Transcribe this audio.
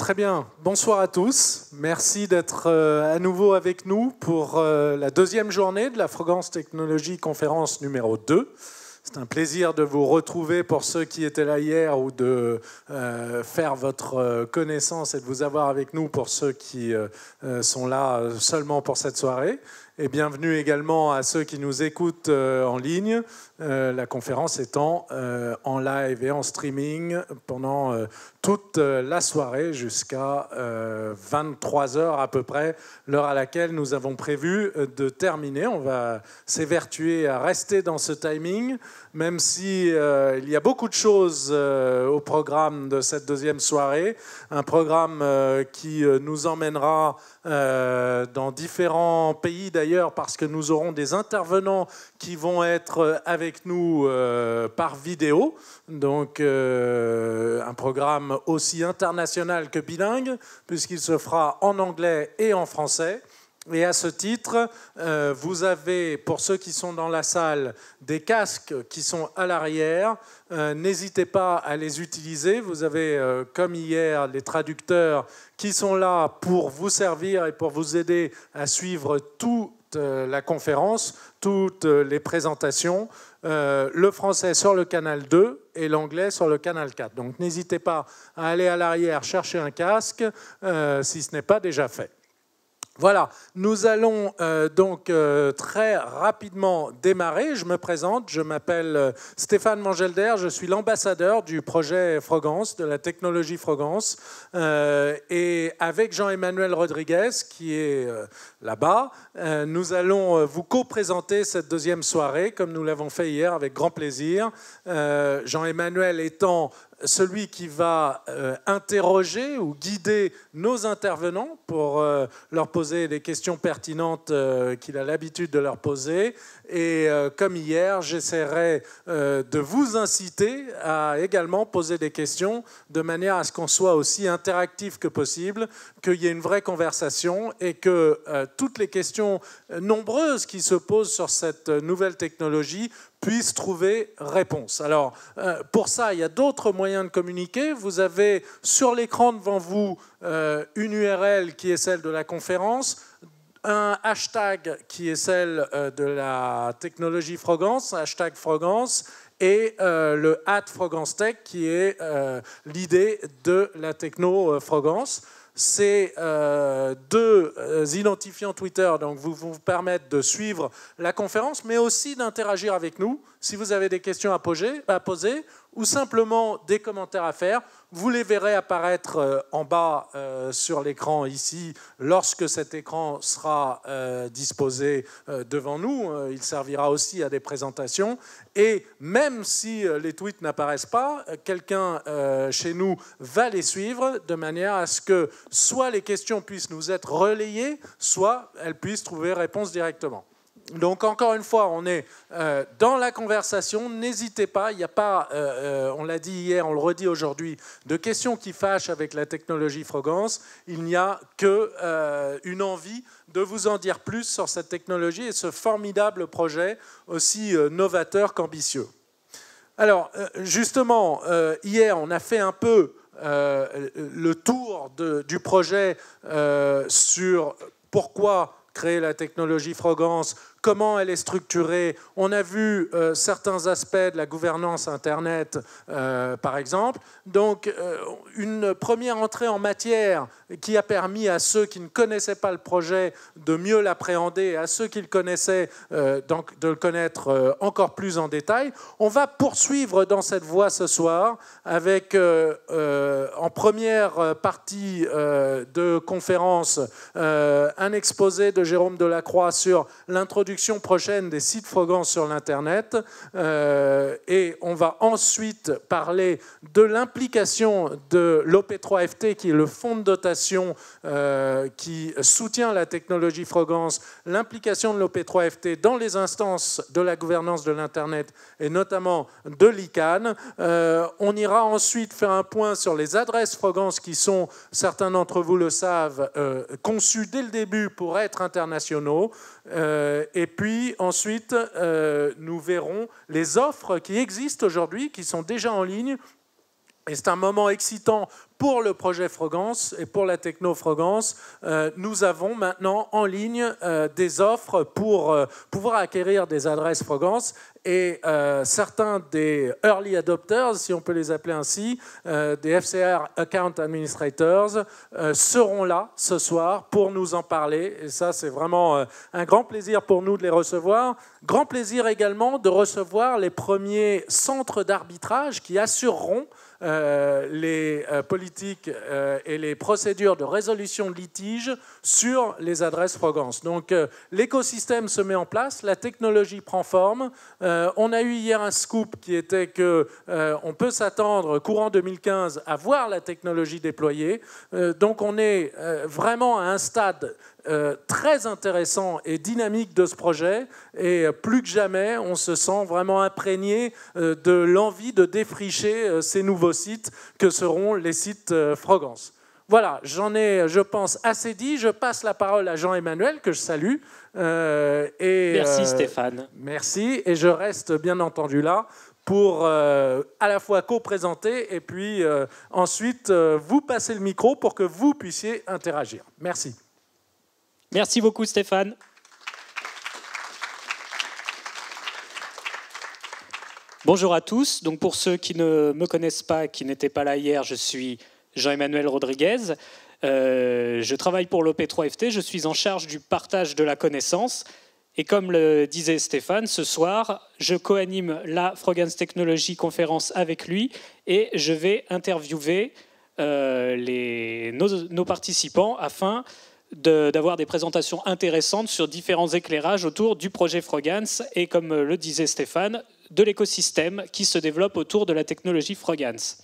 Très bien. Bonsoir à tous. Merci d'être euh, à nouveau avec nous pour euh, la deuxième journée de la Fragrance Technologie Conférence numéro 2. C'est un plaisir de vous retrouver pour ceux qui étaient là hier ou de euh, faire votre connaissance et de vous avoir avec nous pour ceux qui sont là seulement pour cette soirée et bienvenue également à ceux qui nous écoutent euh, en ligne, euh, la conférence étant euh, en live et en streaming pendant toute la soirée jusqu'à 23h à peu près, l'heure à laquelle nous avons prévu de terminer. On va s'évertuer à rester dans ce timing, même si il y a beaucoup de choses au programme de cette deuxième soirée, un programme qui nous emmènera dans différents pays d'ailleurs parce que nous aurons des intervenants qui vont être euh, avec nous euh, par vidéo. Donc euh, un programme aussi international que bilingue puisqu'il se fera en anglais et en français. Et à ce titre, vous avez, pour ceux qui sont dans la salle, des casques qui sont à l'arrière. N'hésitez pas à les utiliser. Vous avez, comme hier, les traducteurs qui sont là pour vous servir et pour vous aider à suivre tout euh, la conférence, toutes euh, les présentations, euh, le français sur le canal 2 et l'anglais sur le canal 4. Donc n'hésitez pas à aller à l'arrière chercher un casque si ce n'est pas déjà fait. Voilà, nous allons euh, donc euh, très rapidement démarrer. Je me présente, je m'appelle euh, Stéphane Mangelder, je suis l'ambassadeur du projet Frogance, de la technologie Frogance, et avec Jean-Emmanuel Rodriguez, qui est là-bas, nous allons vous co-présenter cette deuxième soirée, comme nous l'avons fait hier avec grand plaisir. Jean-Emmanuel étant celui qui va euh, interroger ou guider nos intervenants pour euh, leur poser des questions pertinentes euh, qu'il a l'habitude de leur poser. Et comme hier, j'essaierai de vous inciter à également poser des questions de manière à ce qu'on soit aussi interactif que possible, qu'il y ait une vraie conversation et que toutes les questions nombreuses qui se posent sur cette nouvelle technologie puissent trouver réponse. Alors, euh, pour ça, il y a d'autres moyens de communiquer. Vous avez sur l'écran devant vous euh, une URL qui est celle de la conférence, un hashtag qui est celle euh, de la technologie Frogance, hashtag Frogance, et le hat Frogance Tech qui est l'idée de la techno Frogance ces euh, deux euh, identifiants Twitter donc vous, vous permettent de suivre la conférence, mais aussi d'interagir avec nous. Si vous avez des questions à à poser ou simplement des commentaires à faire. Vous les verrez apparaître euh, en bas euh, sur l'écran ici lorsque cet écran sera euh, disposé devant nous. Il servira aussi à des présentations. Et même si les tweets n'apparaissent pas, quelqu'un chez nous va les suivre de manière à ce que soit les questions puissent nous être relayées, soit elles puissent trouver réponse directement donc encore une fois, on est euh, dans la conversation. N'hésitez pas, il n'y a pas, euh, euh, on l'a dit hier, on le redit aujourd'hui, de questions qui fâchent avec la technologie Frogance. Il n'y a qu'une envie de vous en dire plus sur cette technologie et ce formidable projet aussi novateur qu'ambitieux. Alors justement, hier, on a fait un peu le tour du projet sur pourquoi créer la technologie Frogance, comment elle est structurée. On a vu euh, certains aspects de la gouvernance Internet, euh, par exemple. Donc, euh, une première entrée en matière qui a permis à ceux qui ne connaissaient pas le projet de mieux l'appréhender, à ceux qui le connaissaient de le connaître encore plus en détail. On va poursuivre dans cette voie ce soir avec, en première partie de conférence, un exposé de Jérôme Delacroix sur l'introduction prochaine des sites FROGANCE sur l'Internet. Euh, et on va ensuite parler de l'implication de l'OP3FT, qui est le fonds de dotation euh, qui soutient la technologie frogance, l'implication de l'OP3FT dans les instances de la gouvernance de l'Internet et notamment de l'ICANN. Euh, on ira ensuite faire un point sur les adresses frogance qui sont, certains d'entre vous le savent, conçues dès le début pour être internationaux. et et puis ensuite, euh, nous verrons les offres qui existent aujourd'hui, qui sont déjà en ligne. Et c'est un moment excitant pour le projet Frogance et pour la techno Frogance. Euh, nous avons maintenant en ligne euh, des offres pour pouvoir acquérir des adresses Frogance et euh, certains des early adopters, si on peut les appeler ainsi, euh, des FCR Account Administrators, euh, seront là ce soir pour nous en parler. Et ça, c'est vraiment un grand plaisir pour nous de les recevoir. Grand plaisir également de recevoir les premiers centres d'arbitrage qui assureront les politiques et les procédures de résolution de litiges sur les adresses Frogance. Donc l'écosystème se met en place, la technologie prend forme, euh, on a eu hier un scoop qui était qu'on euh, peut s'attendre courant 2015 à voir la technologie déployée. Euh, donc on est vraiment à un stade très intéressant et dynamique de ce projet et plus que jamais on se sent vraiment imprégné de l'envie de défricher ces nouveaux sites que seront les sites Frogance. Voilà, j'en ai, je pense, assez dit. Je passe la parole à Jean-Emmanuel, que je salue. Euh, merci euh, Stéphane. Merci, et je reste bien entendu là pour euh, à la fois co-présenter et puis ensuite vous passer le micro pour que vous puissiez interagir. Merci. Merci beaucoup Stéphane. Bonjour à tous. Donc pour ceux qui ne me connaissent pas, qui n'étaient pas là hier, je suis Jean-Emmanuel Rodriguez. Euh, je travaille pour l'OP3FT, je suis en charge du partage de la connaissance. Et comme le disait Stéphane, ce soir, je co-anime la Frogans Technology conférence avec lui et je vais interviewer euh, les, nos, participants afin d'avoir des présentations intéressantes sur différents éclairages autour du projet Frogans et, comme le disait Stéphane, de l'écosystème qui se développe autour de la technologie Frogans.